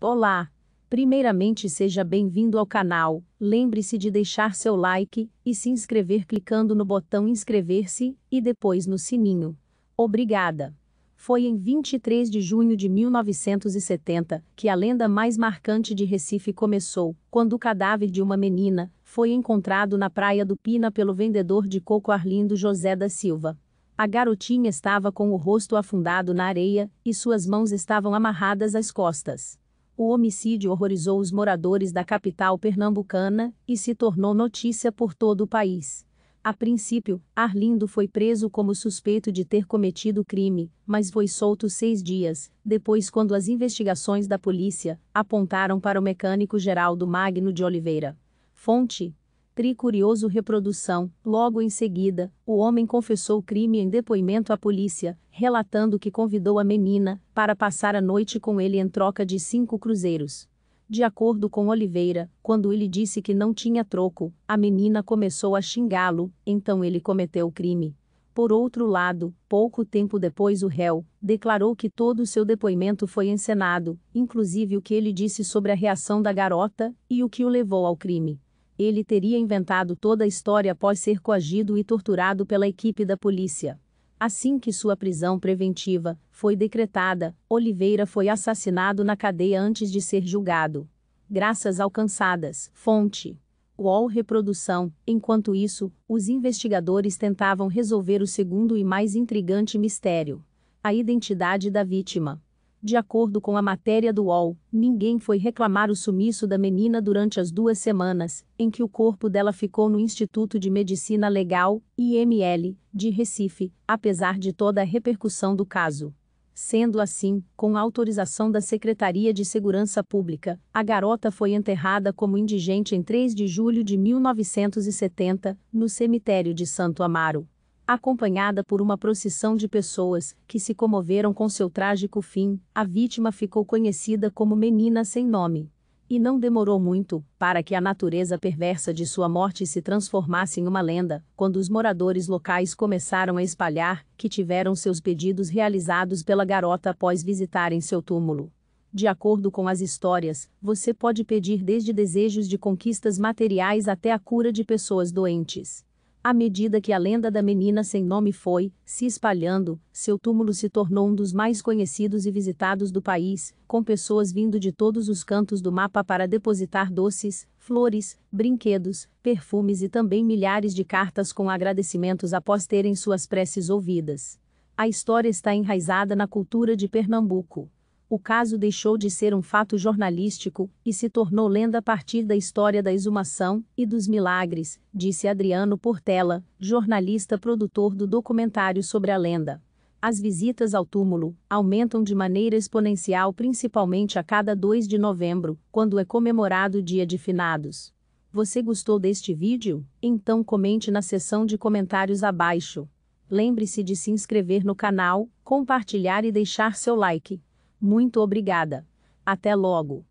Olá! Primeiramente seja bem-vindo ao canal, lembre-se de deixar seu like e se inscrever clicando no botão inscrever-se e depois no sininho. Obrigada! Foi em 23 de junho de 1970 que a lenda mais marcante de Recife começou, quando o cadáver de uma menina foi encontrado na praia do Pina pelo vendedor de coco Arlindo José da Silva. A garotinha estava com o rosto afundado na areia e suas mãos estavam amarradas às costas. O homicídio horrorizou os moradores da capital pernambucana e se tornou notícia por todo o país. A princípio, Arlindo foi preso como suspeito de ter cometido o crime, mas foi solto seis dias depois, quando as investigações da polícia apontaram para o mecânico Geraldo Magno de Oliveira. Fonte: Tricurioso curioso reprodução. Logo em seguida, o homem confessou o crime em depoimento à polícia, relatando que convidou a menina para passar a noite com ele em troca de cinco cruzeiros. De acordo com Oliveira, quando ele disse que não tinha troco, a menina começou a xingá-lo, então ele cometeu o crime. Por outro lado, pouco tempo depois o réu declarou que todo o seu depoimento foi encenado, inclusive o que ele disse sobre a reação da garota e o que o levou ao crime. Ele teria inventado toda a história após ser coagido e torturado pela equipe da polícia. Assim que sua prisão preventiva foi decretada, Oliveira foi assassinado na cadeia antes de ser julgado. Graças alcançadas. Fonte. UOL Reprodução. Enquanto isso, os investigadores tentavam resolver o segundo e mais intrigante mistério: a identidade da vítima. De acordo com a matéria do UOL, ninguém foi reclamar o sumiço da menina durante as duas semanas, em que o corpo dela ficou no Instituto de Medicina Legal, IML, de Recife, apesar de toda a repercussão do caso. Sendo assim, com autorização da Secretaria de Segurança Pública, a garota foi enterrada como indigente em 3 de julho de 1970, no cemitério de Santo Amaro. Acompanhada por uma procissão de pessoas que se comoveram com seu trágico fim, a vítima ficou conhecida como Menina Sem Nome. E não demorou muito para que a natureza perversa de sua morte se transformasse em uma lenda, quando os moradores locais começaram a espalhar que tiveram seus pedidos realizados pela garota após visitarem seu túmulo. De acordo com as histórias, você pode pedir desde desejos de conquistas materiais até a cura de pessoas doentes. À medida que a lenda da menina sem nome foi se espalhando, seu túmulo se tornou um dos mais conhecidos e visitados do país, com pessoas vindo de todos os cantos do mapa para depositar doces, flores, brinquedos, perfumes e também milhares de cartas com agradecimentos após terem suas preces ouvidas. A história está enraizada na cultura de Pernambuco o caso deixou de ser um fato jornalístico e se tornou lenda a partir da história da exumação e dos milagres, disse Adriano Portela, jornalista produtor do documentário sobre a lenda. As visitas ao túmulo aumentam de maneira exponencial principalmente a cada 2 de novembro, quando é comemorado o Dia de Finados. Você gostou deste vídeo? Então comente na seção de comentários abaixo. Lembre-se de se inscrever no canal, compartilhar e deixar seu like. Muito obrigada. Até logo.